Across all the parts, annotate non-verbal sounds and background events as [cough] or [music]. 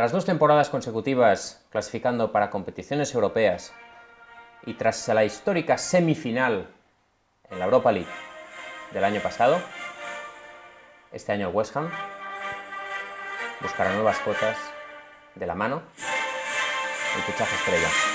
Tras dos temporadas consecutivas clasificando para competiciones europeas y tras la histórica semifinal en la Europa League del año pasado, este año el West Ham buscará nuevas cotas de la mano y fichaje estrella.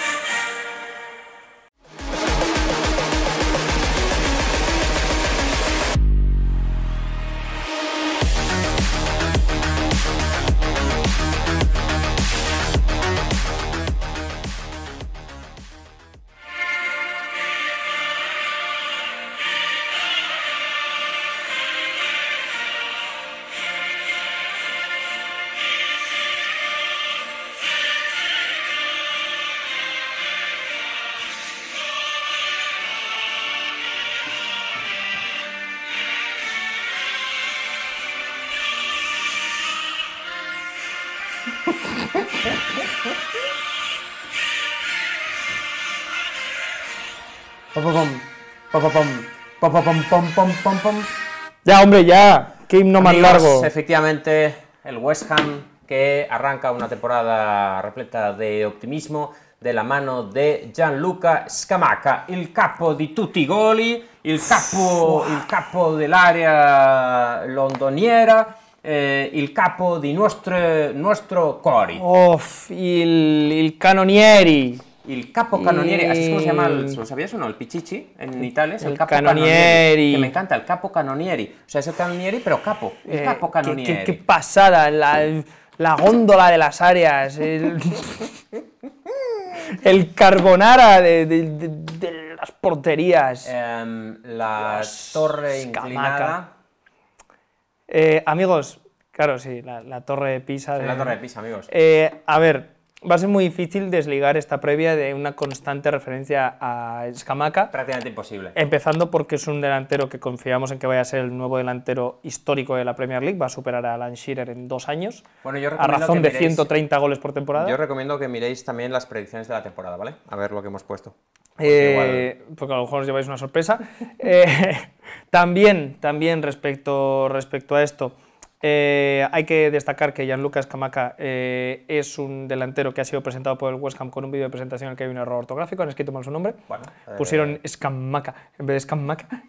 Ya, hombre, ya. Qué himno más largo. Efectivamente, el West Ham que arranca una temporada repleta de optimismo de la mano de Gianluca Scamacca, el capo de tutti goli, el capo, el capo del área londoniera el eh, capo de nuestro nostro cori. ¡Uf! il, canonieri. El capo canonieri, se llama, sabías o no? El pichichi en Italia el, capo canonieri. Que me encanta, el capo canonieri. O sea, es el canonieri, pero capo. El eh, capo canonieri. Qué, pasada, la, la, góndola de las áreas. El, [laughs] carbonara de, de, las porterías. Em, la torre inclinada. Eh, amigos, claro, sí, la, Torre de Pisa. La Torre de Pisa, amigos. Eh, a ver, va a ser muy difícil desligar esta previa de una constante referencia a Escamaca. Prácticamente imposible. Empezando porque es un delantero que confiamos en que vaya a ser el nuevo delantero histórico de la Premier League, va a superar a Alan Shearer en dos años, a razón de 130 goles por temporada. Yo recomiendo que miréis también las predicciones de la temporada, ¿vale? A ver lo que hemos puesto. Eh, porque a lo mejor os lleváis una sorpresa. [laughs] Eh, también, también respecto, respecto a esto, eh, hay que destacar que Gianluca Escamaca es un delantero que ha sido presentado por el West Ham con un vídeo de presentación en el que hay un error ortográfico, han escrito mal su nombre, pusieron Escamaca en vez de Escamaca,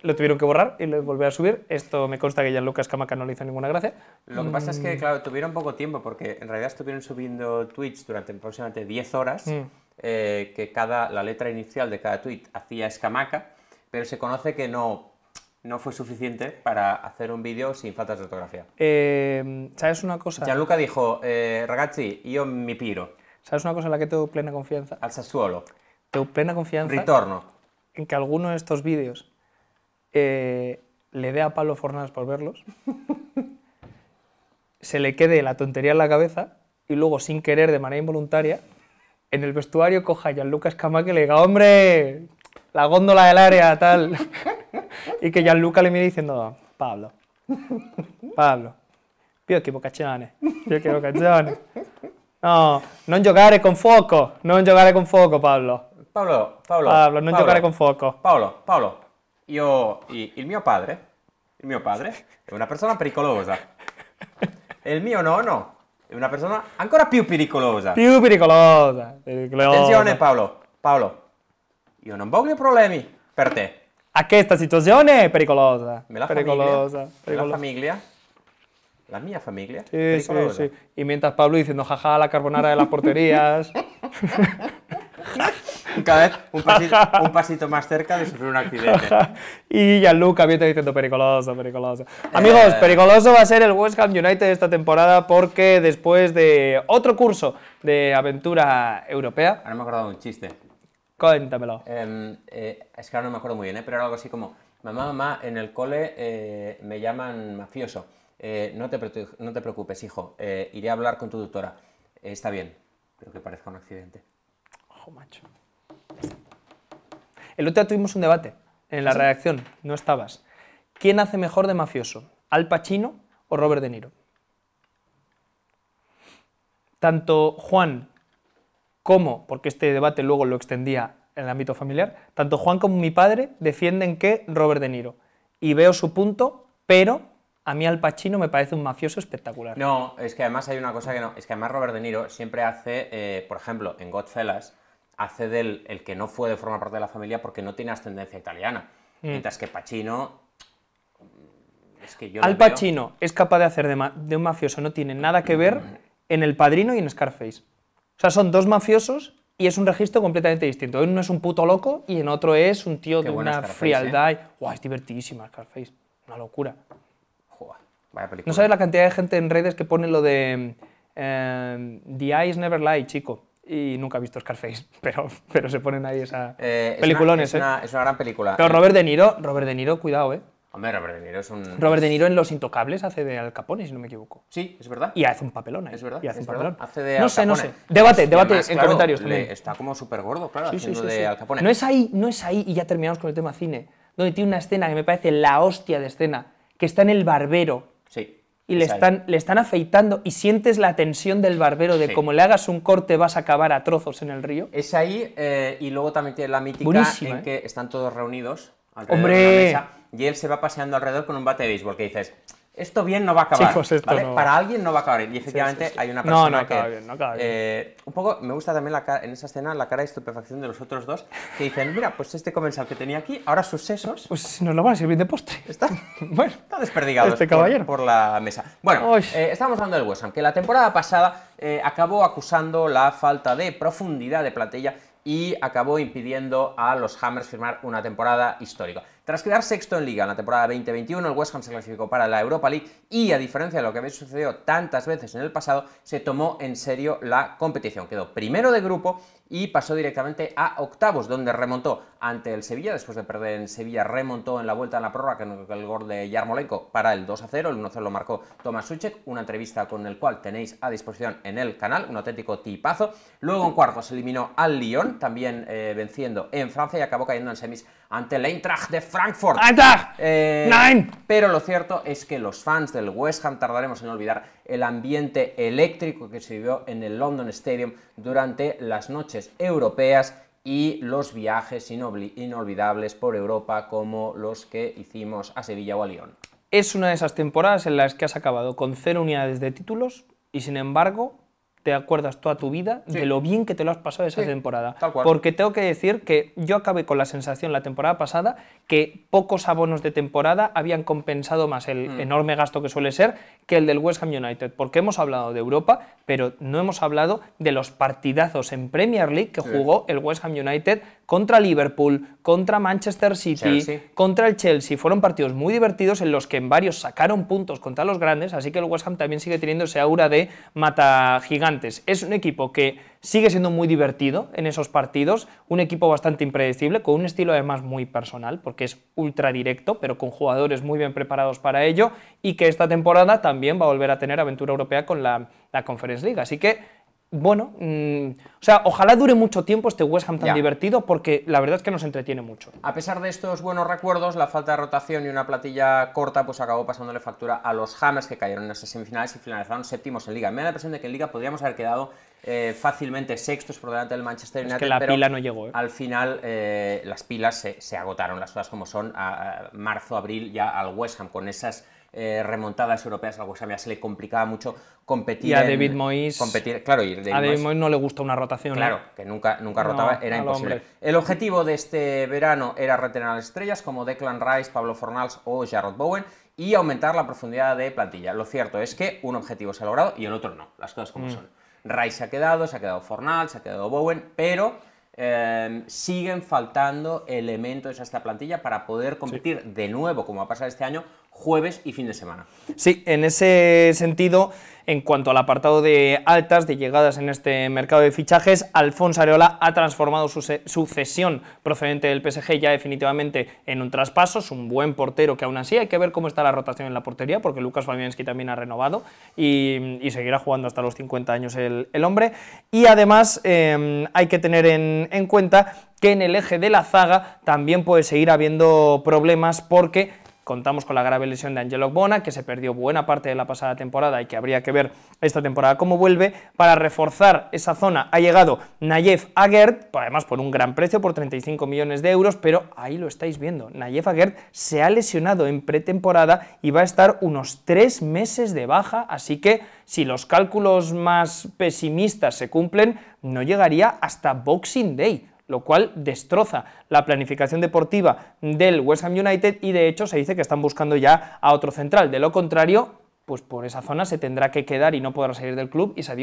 lo tuvieron que borrar y lo volví a subir. Esto me consta que Gianluca Escamaca no le hizo ninguna gracia. Lo que pasa es que, mm. claro, tuvieron poco tiempo porque en realidad estuvieron subiendo tweets durante aproximadamente 10 horas. Mm. Eh, que cada, la letra inicial de cada tweet hacía escamaca, pero se conoce que no, no fue suficiente para hacer un vídeo sin faltas de ortografía. Eh, ¿Sabes una cosa? Gianluca dijo, eh, ragazzi, yo me piro. ¿Sabes una cosa en la que tengo plena confianza? Al Sassuolo. Tengo plena confianza. Ritorno. En que alguno de estos vídeos eh, le dé a Pablo Fornas por verlos, [laughs] se le quede la tontería en la cabeza y luego, sin querer, de manera involuntaria, en el vestuario coja a Gianluca Scamacca que le diga, hombre, la góndola del área, tal. [laughs] y que Gianluca le mire diciendo, Pablo, Pablo, più equivocaciones, più equivocaciones. No, no giocare con fuoco, no giocare con fuoco, Pablo. Pablo, Pablo. Pablo, non con fuoco. Pablo, Pablo, yo, el mio padre, el mio padre es una persona pericolosa. El il mio no. è una persona ancora più pericolosa. Più pericolosa. pericolosa. Attenzione Paolo, Paolo, io non voglio problemi per te. A questa situazione è pericolosa. Me la pericolosa. Famiglia, pericolosa. La famiglia. La mia famiglia. Sì, pericolosa. sí, sí. Y mientras Pablo diciendo, jaja, la carbonara de las porterías. [laughs] [laughs] Cada vez un pasito, [laughs] un pasito, más cerca de sufrir un accidente. [laughs] y Gianluca viene diciendo pericoloso, pericoloso. Eh. Amigos, pericoloso va a ser el West Ham United esta temporada porque después de otro curso de aventura europea... Ahora me he acordado de un chiste. Cuéntamelo. Em, eh, es que ahora no me acuerdo muy bien, eh, pero era algo así como, mamá, mamá, en el cole me llaman mafioso. no, te no te preocupes, hijo, iré a hablar con tu doctora. está bien, creo que parezca un accidente. Ojo, macho. El otro día tuvimos un debate en la reacción ¿Ah, redacción, no estabas. ¿Quién hace mejor de mafioso? ¿Al Pacino o Robert De Niro? Tanto Juan como, porque este debate luego lo extendía en el ámbito familiar, tanto Juan como mi padre defienden que Robert De Niro. Y veo su punto, pero a mí Al Pacino me parece un mafioso espectacular. No, es que además hay una cosa que no. Es que además Robert De Niro siempre hace, eh, por ejemplo, en Godfellas, hace del el que no fue de forma parte de la familia porque no tiene ascendencia italiana. Mm. Mientras que Pacino mm, es que Al Pacino es capaz de hacer de, un mafioso, no tiene nada que ver mm. en El Padrino y en Scarface. O sea, son dos mafiosos y es un registro completamente distinto. Uno es un puto loco y en otro es un tío de una frialdad. ¿eh? es divertidísima Scarface. Una locura. No sabes la cantidad de gente en redes que pone lo de eh, The Eyes Never Lie, chico y nunca he visto Scarface, [laughs] pero, pero se ponen ahí esa. Eh, peliculones. Es una, eh. es, una, gran película. Pero Robert De Niro, Robert De Niro, cuidado, ¿eh? Hombre, Robert De Niro es un... Robert De Niro en Los Intocables hace de Al Capone, si no me equivoco. Sí, es verdad. Y hace un papelón ahí. Es verdad, y hace un papelón. no sé, no sé. Debate, debate en comentarios también. Está como súper gordo, claro, haciendo de Al Capone. No es ahí, no es ahí, y ya terminamos con el tema cine, donde tiene una escena que me parece la hostia de escena, que está en el barbero. Sí y le están, le están afeitando y sientes la tensión del barbero de como le hagas un corte vas a acabar a trozos en el río. Es ahí eh, y luego también tiene la mítica en ¿eh? que están todos reunidos ¡Hombre! de mesa y él se va paseando alrededor con un bate de béisbol que dices, esto bien no va a acabar. Pues Para alguien no va a acabar Y efectivamente hay una persona que... Eh, un poco me gusta también en esa escena la cara de estupefacción de los otros dos que dicen, mira, pues este comensal que tenía aquí, ahora sus sesos... Pues no lo van a servir de postre. Está, [laughs] bueno, desperdigado este por, por, la mesa. Bueno, eh, hablando del West Ham, que la temporada pasada eh, acabó acusando la falta de profundidad de plantilla y acabó impidiendo a los Hammers firmar una temporada histórica. Tras quedar sexto en liga en la temporada 2021, el West Ham se clasificó para la Europa League y, a diferencia de lo que había sucedido tantas veces en el pasado, se tomó en serio la competición. Quedó primero de grupo y pasó directamente a octavos, donde remontó ante el Sevilla, después de perder en Sevilla, remontó en la vuelta en la prórroga con el gol de Yarmolenko para el 2 0, el 1 0 lo marcó Tomás Suchek, una entrevista con el cual tenéis a disposición en el canal, un auténtico tipazo. Luego en cuarto, se eliminó al Lyon, también eh, venciendo en Francia y acabó cayendo en semis ante el Eintracht de Frankfurt. Eh, ¡Nein! Pero lo cierto es que los fans del West Ham tardaremos en olvidar el ambiente eléctrico que se vivió en el London Stadium durante las noches europeas y los viajes inolvidables por Europa como los que hicimos a Sevilla o a Lyon. Es una de esas temporadas en las que has acabado con cero unidades de títulos y sin embargo te acuerdas toda tu vida de lo bien que te lo has pasado esa temporada. Porque tengo que decir que yo acabé con la sensación la temporada pasada que pocos abonos de temporada habían compensado más el mm. enorme gasto que suele ser que el del West Ham United. Porque hemos hablado de Europa, pero no hemos hablado de los partidazos en Premier League que jugó el West Ham United contra Liverpool, contra Manchester City, contra el Chelsea. Fueron partidos muy divertidos en los que en varios sacaron puntos contra los grandes, así que el West Ham también sigue teniendo ese aura de mata gigantes. Es un equipo que sigue siendo muy divertido en esos partidos, un equipo bastante impredecible, con un estilo además muy personal, porque es ultra directo, pero con jugadores muy bien preparados para ello, y que esta temporada también va a volver a tener aventura europea con la, la Conference League. Así que bueno, mm, o sea, ojalá dure mucho tiempo este West Ham tan divertido porque la verdad es que nos entretiene mucho. A pesar de estos buenos recuerdos, la falta de rotación y una platilla corta pues acabó pasándole factura a los Hammers que cayeron en esas semifinales y finalizaron séptimos en Liga. Me da la impresión de que en Liga podríamos haber quedado eh, fácilmente sextos por delante del Manchester United. la pila no llegó. ¿eh? Al final eh, las pilas se, agotaron, las cosas como son, a, marzo, abril ya al West Ham con esas... remontadas europeas, al West Ham, ya se le complicaba mucho y a David claro, a David no le gusta una rotación. ¿eh? Claro, que nunca, nunca rotaba, era imposible. El objetivo de este verano era retener a las estrellas como Declan Rice, Pablo Fornals o Jarrod Bowen y aumentar la profundidad de plantilla. Lo cierto es que un objetivo se ha logrado y el otro no, las cosas como mm. son. Rice se ha quedado, se ha quedado Fornals, se ha quedado Bowen, pero em, siguen faltando elementos a esta plantilla para poder competir de nuevo, como ha pasado este año, jueves y fin de semana. Sí, en ese sentido, en cuanto al apartado de altas, de llegadas en este mercado de fichajes, Alfonso Areola ha transformado su, cesión procedente del PSG ya definitivamente en un traspaso. Es un buen portero que aún así hay que ver cómo está la rotación en la portería, porque Lucas Fabianski también ha renovado y, seguirá jugando hasta los 50 años el, hombre. Y además em, hay que tener en, en cuenta que en el eje de la zaga también puede seguir habiendo problemas porque Contamos con la grave lesión de Angelo Bona, que se perdió buena parte de la pasada temporada y que habría que ver esta temporada cómo vuelve. Para reforzar esa zona ha llegado Nayef Agert, además por un gran precio, por 35 millones de euros, pero ahí lo estáis viendo. Nayef Agert se ha lesionado en pretemporada y va a estar unos tres meses de baja, así que si los cálculos más pesimistas se cumplen, no llegaría hasta Boxing Day lo cual destroza la planificación deportiva del West Ham United y de hecho se dice que están buscando ya a otro central. De lo contrario, pues por esa zona se tendrá que quedar y no podrá salir del club Isa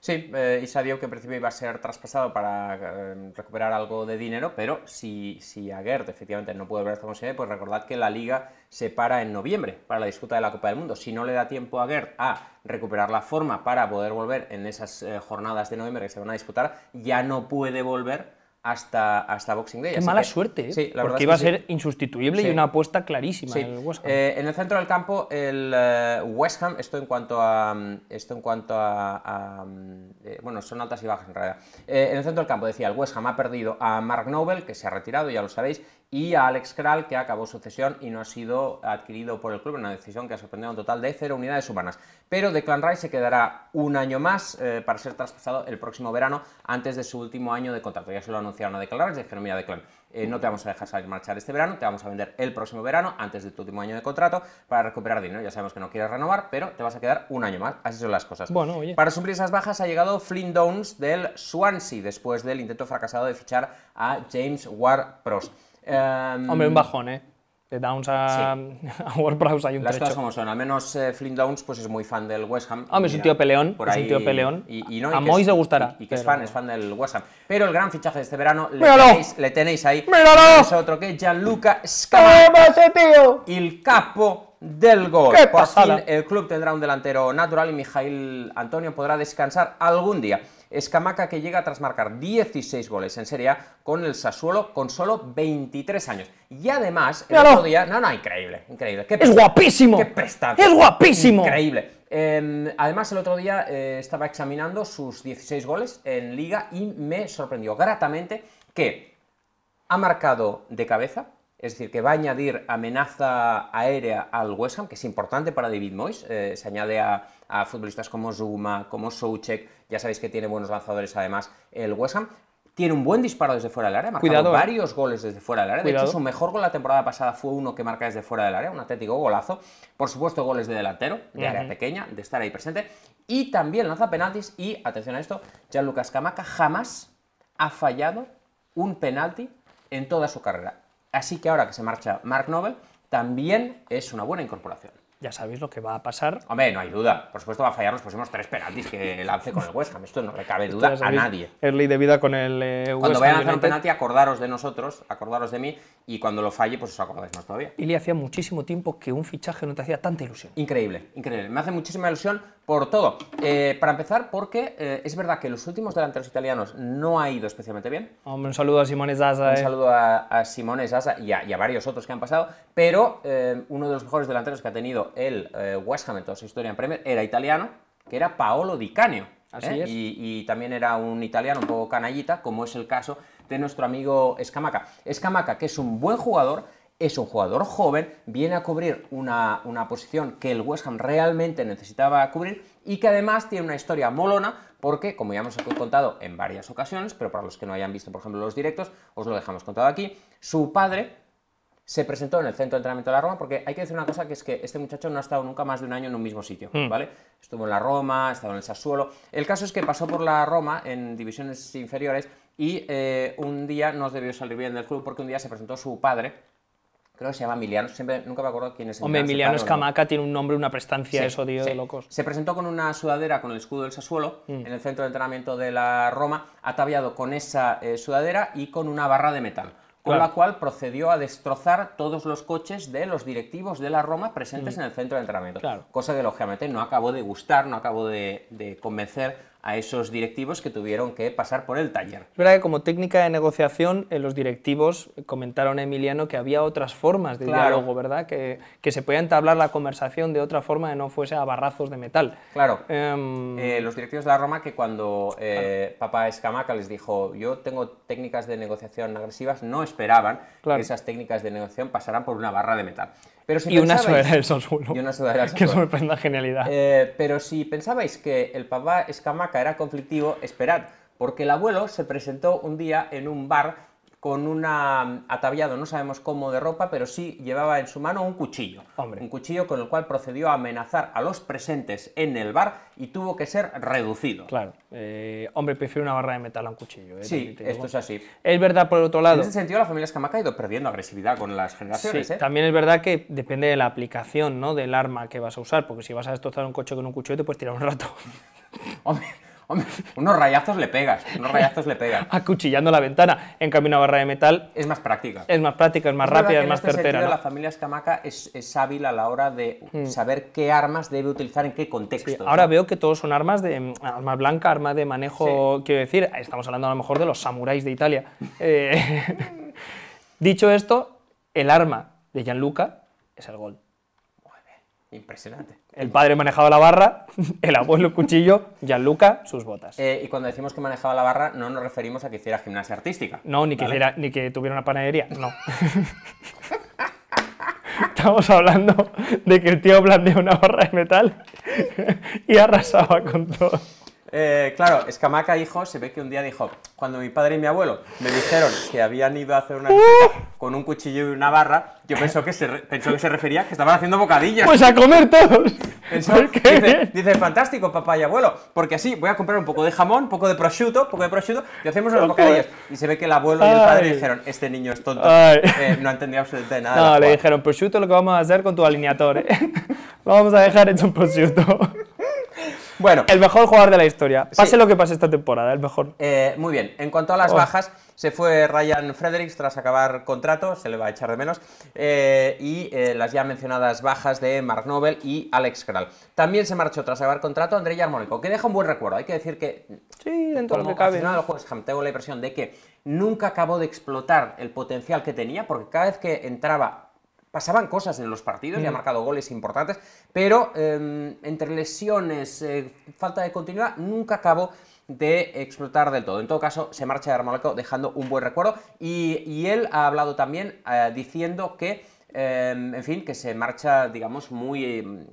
Sí, eh, y que en principio iba a ser traspasado para eh, recuperar algo de dinero, pero si, si Gert efectivamente no puede volver a esta pues recordad que la liga se para en noviembre para la disputa de la Copa del Mundo. Si no le da tiempo a Gert a recuperar la forma para poder volver en esas eh, jornadas de noviembre que se van a disputar, ya no puede volver hasta, hasta Boxing Day. ¿eh? es mala suerte, porque iba a ser insustituible y una apuesta clarísima en el West Ham. Eh, en el centro del campo, el eh, West Ham, esto en cuanto a... Mm, esto en cuanto a, a mm, bueno, son altas y bajas en realidad. en el centro del campo, decía, el West Ham ha perdido a Mark Noble, que se ha retirado, ya lo sabéis, y a Alex Kral, que acabó su cesión y no ha sido adquirido por el club, una decisión que ha sorprendido un total de cero unidades humanas. Pero Clan Rice se quedará un año más eh, para ser traspasado el próximo verano, antes de su último año de contrato. Ya se lo anunciaron a Declan Rice, dijeron, mira Declan, Clan, eh, no te vamos a dejar salir marchar este verano, te vamos a vender el próximo verano, antes de tu último año de contrato, para recuperar dinero. Ya sabemos que no quieres renovar, pero te vas a quedar un año más. Así son las cosas. Para suplir esas bajas ha llegado Flynn Downs del Swansea, después del intento fracasado de fichar a James Ward-Prowse. Em, Hombre, un bajón, ¿eh? De Downs [laughs] a, sí. a hay un Las cosas como son. Al menos eh, Flint Downs pues, es muy fan del West Ham. Hombre, es un tío peleón. es un tío peleón. Y, a Mois le gustará. Y, que es fan, es fan del West Ham. Pero el gran fichaje de este verano le, tenéis, le tenéis, ahí. ¡Míralo! Es otro que Gianluca Scamacca. tío! El capo del gol. Por fin el club tendrá un delantero natural y Mijail Antonio podrá descansar algún día. Escamaca que llega tras marcar 16 goles en Serie A con el Sassuolo con solo 23 años. Y además, el otro día... No, no, increíble, increíble. ¡Es guapísimo! ¡Qué ¡Es guapísimo! Increíble. Em, además, el otro día eh, estaba examinando sus 16 goles en liga y me sorprendió gratamente que ha marcado de cabeza, es decir, que va a añadir amenaza aérea al West Ham, que es importante para David Moyes. Eh, se añade a, futbolistas como Zuma, como Soucek. Ya sabéis que tiene buenos lanzadores además el West Ham. Tiene un buen disparo desde fuera del área, ha marcado eh. varios goles desde fuera del área. De hecho, su mejor gol la temporada pasada fue uno que marca desde fuera del área, un atlético golazo. Por supuesto, goles de delantero, de área pequeña, de estar ahí presente. Y también lanza penaltis. Y, atención a esto, Gianluca Scamaca jamás ha fallado un penalti en toda su carrera Así que ahora que se marcha Mark Noble, también es una buena incorporación. Ya sabéis lo que va a pasar. Hombre, no hay duda. Por supuesto va a fallar los próximos tres penaltis que [laughs] lance con el West Ham. Esto no le cabe duda a nadie. Es ley de vida con el eh, West Ham. Cuando vaya a lanzar un penalti, acordaros de nosotros, acordaros de mí, y cuando lo falle, pues os acordáis más todavía. Y le hacía muchísimo tiempo que un fichaje no te hacía tanta ilusión. Increíble, increíble. Me hace muchísima ilusión por todo. Eh, para empezar, porque eh, es verdad que los últimos delanteros italianos no ha ido especialmente bien. un saludo a Simone Zaza. Un eh. saludo a, a Simone y a, varios otros que han pasado, pero uno de los mejores delanteros que ha tenido el West Ham en toda su historia en Premier era italiano, que era Paolo Di Canio. Así es. Y, y también era un italiano un poco canallita, como es el caso de nuestro amigo Escamaca. Escamaca, que es un buen jugador, es un jugador joven, viene a cubrir una, una, posición que el West Ham realmente necesitaba cubrir y que además tiene una historia molona porque, como ya hemos contado en varias ocasiones, pero para los que no hayan visto, por ejemplo, los directos, os lo dejamos contado aquí, su padre se presentó en el centro de entrenamiento de la Roma porque hay que decir una cosa que es que este muchacho no ha estado nunca más de un año en un mismo sitio, mm. ¿vale? Estuvo en la Roma, ha estado en el Sassuolo. El caso es que pasó por la Roma en divisiones inferiores y eh, un día no debió salir bien del club porque un día se presentó su padre Creo que se llama Emiliano, siempre, nunca me acuerdo quién es Emiliano. Hombre, Emiliano Escamaca tiene un nombre, una prestancia, eso, tío, de locos. Se presentó con una sudadera con el escudo del Sassuolo mm. en el centro de entrenamiento de la Roma, ataviado con esa eh, sudadera y con una barra de metal. Con la cual procedió a destrozar todos los coches de los directivos de la Roma presentes mm. en el centro de entrenamiento. Cosa que, lógicamente, no acabó de gustar, no acabó de, de convencer a esos directivos que tuvieron que pasar por el taller. Es verdad que como técnica de negociación, eh, los directivos eh, comentaron a Emiliano que había otras formas de diálogo, ¿verdad? Que, que, se podía entablar la conversación de otra forma que no fuese a barrazos de metal. Claro. Em, eh, los directivos de la Roma que cuando papá Escamaca les dijo, yo tengo técnicas de negociación agresivas, no esperaban que esas técnicas de negociación pasaran por una barra de metal. Pero y, una sudadera del [laughs] Que genialidad. pero si pensabais que el papá Escamaca era conflictivo, esperad, porque el abuelo se presentó un día en un bar con una mm, ataviado, no sabemos cómo de ropa, pero sí llevaba en su mano un cuchillo. Hombre. Un cuchillo con el cual procedió a amenazar a los presentes en el bar y tuvo que ser reducido. Claro. Eh, hombre, prefiero una barra de metal a un cuchillo. Eh, sí, esto es así. Es verdad, por otro lado. En ese sentido, la familia Escamaca ha caído perdiendo agresividad con las generaciones. Sí, ¿eh? También es verdad que depende de la aplicación, ¿no? Del arma que vas a usar, porque si vas a destrozar un coche con un cuchillo, te puedes tirar un rato. [laughs] hombre. Hombre, [laughs] unos rayazos le pegas, unos rayazos le pegas. [laughs] Acuchillando la ventana. En camino una barra de metal... Es más práctica. Es más práctica, es más rápida, es más este certera. La familia escamaca es, es, hábil a la hora de mm. saber qué armas debe utilizar en qué contexto. ahora veo que todos son armas de mm, arma blanca, arma de manejo, quiero decir, estamos hablando a lo mejor de los samuráis de Italia. Eh, [laughs] dicho esto, el arma de Gianluca es el gol. Impresionante. El padre manejaba la barra, [laughs] el abuelo el cuchillo, Gianluca sus botas. Eh, y cuando decimos que manejaba la barra, no nos referimos a que hiciera gimnasia artística. No, ni, que, ni que tuviera una panadería, no. [laughs] Estamos hablando de que el tío blandea una barra de metal [laughs] y arrasaba con todo. Eh, claro, Escamaca, dijo, se ve que un día dijo, cuando mi padre y mi abuelo me dijeron que habían ido a hacer una uh. con un cuchillo y una barra, yo pensó que se, refería a que estaban haciendo bocadillos. Pues a comer todos. Pensó, dice, dice, fantástico, papá y abuelo, porque así voy a comprar un poco de jamón, un poco de prosciutto, un poco de prosciutto y hacemos unos bocadillos. Y se ve que el abuelo y el padre dijeron, este niño es tonto, eh, no entendía absolutamente nada. No, le dijeron, prosciutto lo que vamos a hacer con tu alineador, eh". [laughs] vamos a dejar hecho un prosciutto. Bueno. El mejor jugador de la historia. Pase lo que pase esta temporada, el mejor. Eh, muy bien. En cuanto a las oh. bajas, se fue Ryan Fredericks tras acabar contrato, se le va a echar de menos. Eh, y eh, las ya mencionadas bajas de Mark Nobel y Alex Kral. También se marchó tras acabar contrato André Yarmónico, que deja un buen recuerdo. Hay que decir que. Sí, dentro de lo que cabe. tengo la impresión de que nunca acabó de explotar el potencial que tenía, porque cada vez que entraba pasaban cosas en los partidos y ha mm. marcado goles importantes, pero em, entre lesiones, eh, falta de continuidad, nunca acabó de explotar del todo. En todo caso, se marcha de Armolaco dejando un buen recuerdo y, él ha hablado también eh, diciendo que em, en fin, que se marcha, digamos, muy em,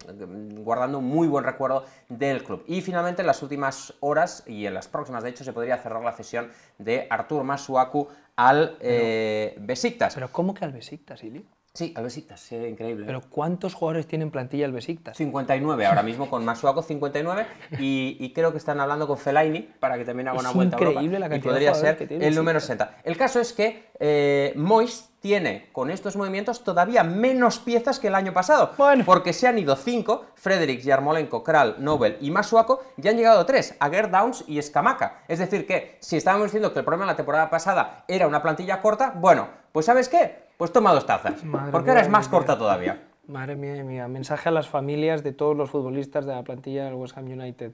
guardando un muy buen recuerdo del club. Y finalmente, en las últimas horas y en las próximas, de hecho, se podría cerrar la cesión de Artur Masuaku al eh, Besiktas. ¿Pero cómo que al Besiktas, Ili? Sí, al es increíble. Pero ¿cuántos jugadores tienen plantilla el Besiktas? 59, ahora mismo con Masuaco 59 y, y creo que están hablando con Fellaini para que también haga una vuelta increíble La cantidad podría ser que tiene el número 60. El caso es que eh, Mois tiene con estos movimientos todavía menos piezas que el año pasado, porque se han ido 5, Fredericks, Yarmolenko, Kral, Nobel y Masuaco, y han llegado 3, Aguer Downs y Escamaca. Es decir que si estábamos diciendo que el problema de la temporada pasada era una plantilla corta, bueno, pues ¿sabes qué? Pues toma dos tazas, porque ahora es más corta todavía. Madre mía, mensaje a las familias de todos los futbolistas de la plantilla del West Ham United.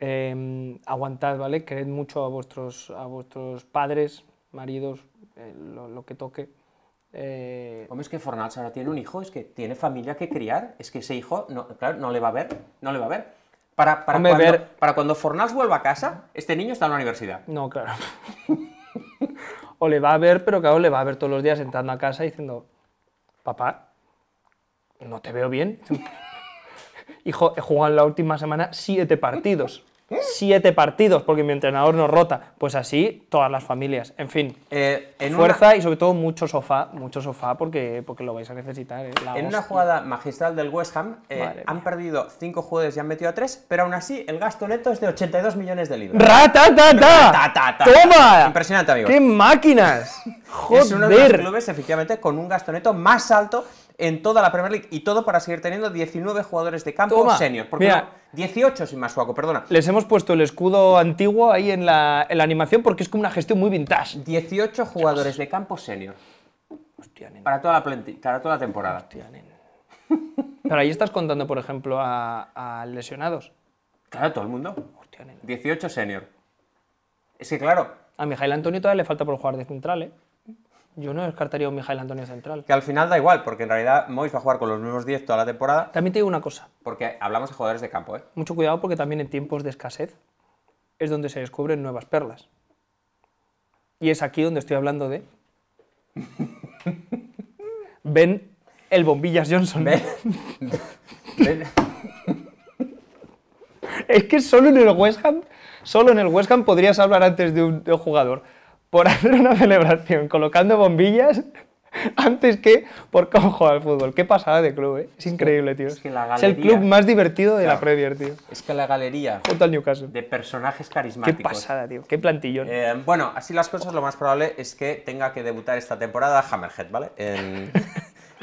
Em, aguantad, ¿vale? Quered mucho a vuestros, a vuestros padres, maridos, eh, lo, que toque. Eh... Hombre, es que Fornals ahora tiene un hijo, es que tiene familia que criar, es que ese hijo, no, claro, no le va a ver, no le va a ver. Para, cuando, ver... para cuando Fornals vuelva a casa, este niño está en la universidad. No, claro. [laughs] o le va a ver, pero claro, le va a ver todos los días entrando a casa diciendo, papá, no te veo bien. [laughs] Hijo, he jugado en la última semana siete partidos siete partidos porque mi entrenador no rota. Pues así todas las familias. En fin, eh, fuerza y sobre todo mucho sofá, mucho sofá porque, porque lo vais a necesitar. Eh, en una jugada magistral del West Ham eh, han perdido cinco jugadores y han metido a tres, pero aún así el gasto neto es de 82 millones de libras. ¡Ratatata! ¡Toma! Impresionante, amigo. ¡Qué máquinas! ¡Joder! Es uno de los clubes, efectivamente, con un gasto neto más alto en toda la Premier League y todo para seguir teniendo 19 jugadores de campo senior. Porque 18 sin más suaco, perdona. Les hemos puesto el escudo antiguo ahí en la, animación porque es como una gestión muy vintage. 18 jugadores de campo senior. Hostia, Para toda la, para toda la temporada. Pero ahí estás contando, por ejemplo, a, lesionados. Claro, todo el mundo. Hostia, 18 senior. Es que claro. A Mijail Antonio todavía le falta por jugar de central, ¿eh? Yo no descartaría un Mijail Antonio central. Que al final da igual, porque en realidad Mois va a jugar con los mismos 10 toda la temporada. También te digo una cosa. Porque hablamos de jugadores de campo, ¿eh? Mucho cuidado porque también en tiempos de escasez es donde se descubren nuevas perlas. Y es aquí donde estoy hablando de... ven [laughs] el Bombillas Johnson. Ben... es que solo en el West Ham, solo en el West Ham podrías hablar antes de un jugador por [laughs] hacer una celebración colocando bombillas antes que por cómo al fútbol. Qué pasada de club, ¿eh? Es increíble, tío. Es, el club más divertido de la Premier, tío. Es que la galería Junto al Newcastle. de personajes carismáticos. Qué pasada, tío. Qué plantillón. Eh, bueno, así las cosas, lo más probable es que tenga que debutar esta temporada Hammerhead, ¿vale? [laughs]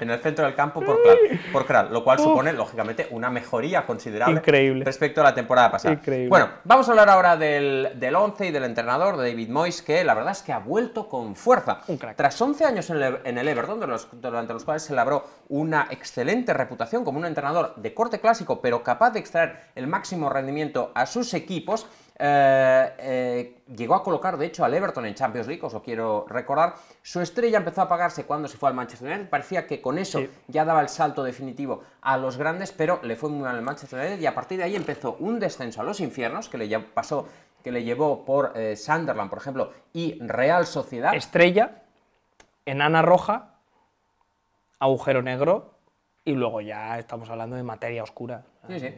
en el centro del campo por Kral, lo cual supone, lógicamente, una mejoría considerable respecto a la temporada pasada. Bueno, vamos a hablar ahora del, del once y del entrenador, David Moyes, que la verdad es que ha vuelto con fuerza. Tras 11 años en el, en el Everton, durante los cuales se labró una excelente reputación como un entrenador de corte clásico, pero capaz de extraer el máximo rendimiento a sus equipos, eh, eh, llegó a colocar, de hecho, al Everton en Champions League, os lo quiero recordar. Su estrella empezó a apagarse cuando se fue al Manchester United. Parecía que con eso ya daba el salto definitivo a los grandes, pero le fue muy mal al Manchester United y a partir de ahí empezó un descenso a los infiernos que le pasó que le llevó por eh, Sunderland, por ejemplo, y Real Sociedad. Estrella, enana roja, agujero negro, y luego ya estamos hablando de materia oscura. Sí, sí.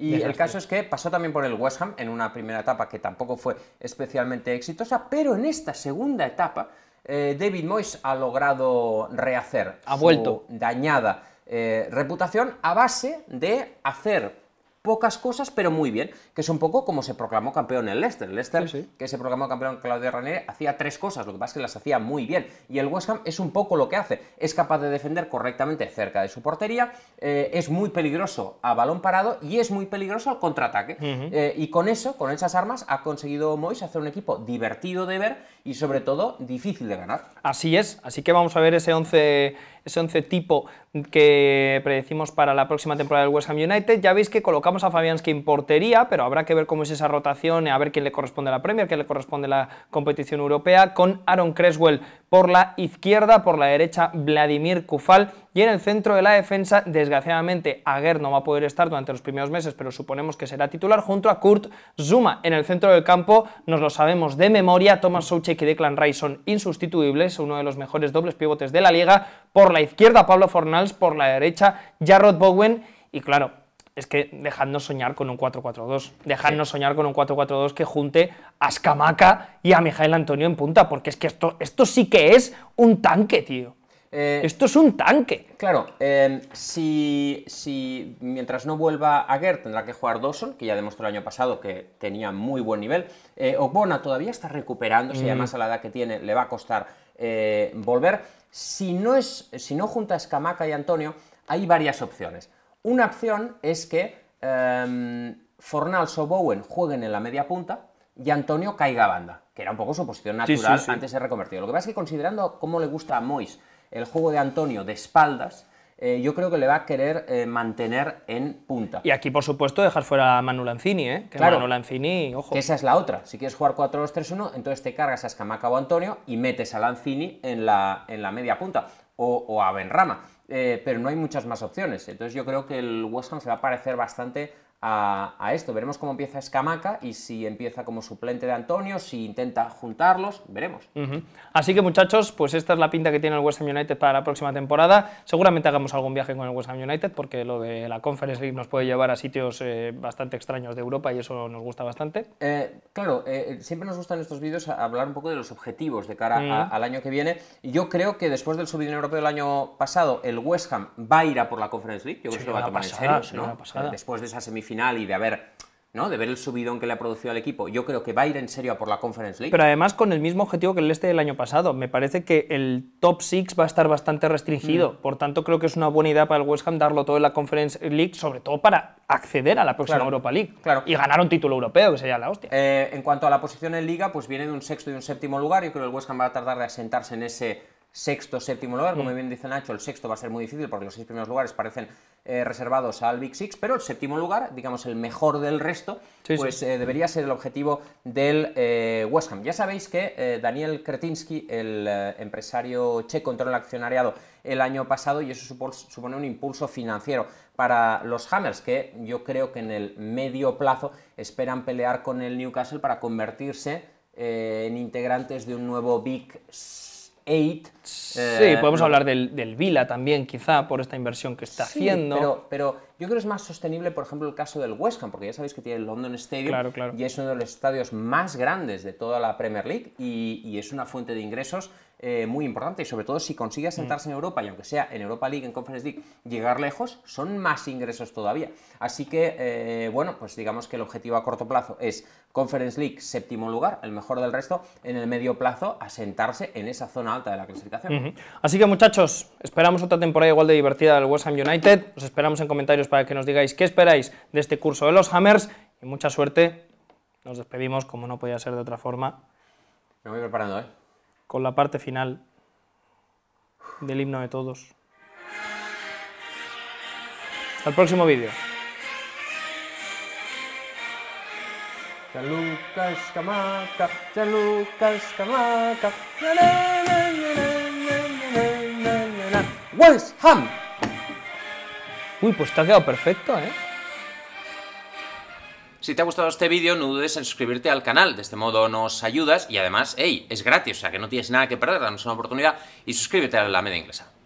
Y el caso es que pasó también por el West Ham en una primera etapa que tampoco fue especialmente exitosa, pero en esta segunda etapa eh, David Moyes ha logrado rehacer ha vuelto. dañada eh, reputación a base de hacer pocas cosas, pero muy bien, que es un poco como se proclamó campeón el Leicester. El Leicester, que se proclamó campeón Claudio Ranieri, hacía tres cosas, lo que pasa es que las hacía muy bien. Y el West Ham es un poco lo que hace, es capaz de defender correctamente cerca de su portería, eh, es muy peligroso a balón parado y es muy peligroso al contraataque. Eh, y con eso, con esas armas, ha conseguido Mois hacer un equipo divertido de ver y sobre todo difícil de ganar. Así es, así que vamos a ver ese 11 ese 11 tipo que predecimos para la próxima temporada del West Ham United. Ya veis que colocamos a Fabianski en portería, pero habrá que ver cómo es esa rotación, a ver quién le corresponde a la Premier, quién le corresponde la competición europea, con Aaron Creswell por la izquierda, por la derecha Vladimir Kufal y en el centro de la defensa, desgraciadamente, Aguer no va a poder estar durante los primeros meses, pero suponemos que será titular junto a Kurt Zuma. En el centro del campo, nos lo sabemos de memoria, Thomas Souchek y Declan Ray son insustituibles, uno de los mejores dobles pivotes de la liga. Por la izquierda, Pablo Fornals, por la derecha, Jarrod Bowen y claro, es que dejadnos soñar con un 4-4-2, dejadnos soñar con un 4-4-2 que junte a Scamaca y a Mijael Antonio en punta, porque es que esto, esto sí que es un tanque, tío. Eh, Esto es un tanque. Claro, em, si, mientras no vuelva a Gert tendrá que jugar Dawson, que ya demostró el año pasado que tenía muy buen nivel. Eh, todavía está recuperándose, y mm. además a la edad que tiene le va a costar eh, volver. Si no, es, si no juntas Camaca y Antonio, hay varias opciones. Una opción es que em, Fornals o Bowen jueguen en la media punta y Antonio caiga a banda, que era un poco su posición natural antes de ser reconvertido. Lo que pasa es que considerando cómo le gusta a Mois el juego de Antonio de espaldas, eh, yo creo que le va a querer eh, mantener en punta. Y aquí, por supuesto, dejar fuera a Manu Lanzini, ¿eh? Que claro, Manu Lanzini, ojo. Que esa es la otra. Si quieres jugar 4-2-3-1, entonces te cargas a Escamaca o Antonio y metes a Lanzini en la, en la media punta o, a Benrama. Eh, pero no hay muchas más opciones. Entonces yo creo que el West Ham se va a parecer bastante a, esto. Veremos cómo empieza Escamaca y si empieza como suplente de Antonio, si intenta juntarlos, veremos. Así que muchachos, pues esta es la pinta que tiene el West Ham United para la próxima temporada. Seguramente hagamos algún viaje con el West Ham United porque lo de la Conference League nos puede llevar a sitios eh, bastante extraños de Europa y eso nos gusta bastante. Eh, claro, eh, siempre nos gustan estos vídeos hablar un poco de los objetivos de cara al año que viene. Yo creo que después del subidón europeo del año pasado, el West Ham va a ir a por la Conference League. Yo creo que lo va a tomar en serio, Después de esa semifinal final y de haber ¿no? De ver el subidón que le ha producido al equipo. Yo creo que va a ir en serio a por la Conference League. Pero además con el mismo objetivo que el este del año pasado. Me parece que el top 6 va a estar bastante restringido. Mm. Por tanto, creo que es una buena idea para el West Ham darlo todo en la Conference League, sobre todo para acceder a la próxima Europa League. Claro. Y ganar un título europeo, que sería la hostia. Eh, en cuanto a la posición en Liga, pues viene de un sexto y un séptimo lugar. Yo creo que el West Ham va a tardar de asentarse en ese sexto, séptimo lugar. Como mm. bien dice Nacho, el sexto va a ser muy difícil porque los seis primeros lugares parecen eh, reservados al Big Six, pero el séptimo lugar, digamos el mejor del resto, pues eh, debería ser el objetivo del eh, West Ham. Ya sabéis que Daniel Kretinsky, el empresario checo, entró en el accionariado el año pasado y eso supone un impulso financiero para los Hammers, que yo creo que en el medio plazo esperan pelear con el Newcastle para convertirse en integrantes de un nuevo Big Six Sí, podemos eh, hablar del, del, Vila también, quizá, por esta inversión que está haciendo. pero yo creo que es más sostenible, por ejemplo, el caso del West Ham, porque ya sabéis que tiene el London Stadium y es uno de los estadios más grandes de toda la Premier League y, es una fuente de ingresos eh, muy importante y sobre todo si consigue asentarse mm. en Europa y aunque sea en Europa League, en Conference League, llegar lejos, son más ingresos todavía. Así que, eh, bueno, pues digamos que el objetivo a corto plazo es Conference League, séptimo lugar, el mejor del resto, en el medio plazo, asentarse en esa zona alta de la clasificación. Así que muchachos, esperamos otra temporada igual de divertida del West Ham United, os esperamos en comentarios para que nos digáis qué esperáis de este curso de los Hammers y mucha suerte. Nos despedimos, como no podía ser de otra forma. Me voy preparando, ¿eh? Con la parte final del himno de todos. Hasta el próximo vídeo. West Ham. Uy, pues te ha quedado perfecto, ¿eh? Si te ha gustado este vídeo, no dudes en suscribirte al canal, de este modo nos ayudas y además, hey, es gratis, o sea que no tienes nada que perder, danos una oportunidad y suscríbete a la media inglesa.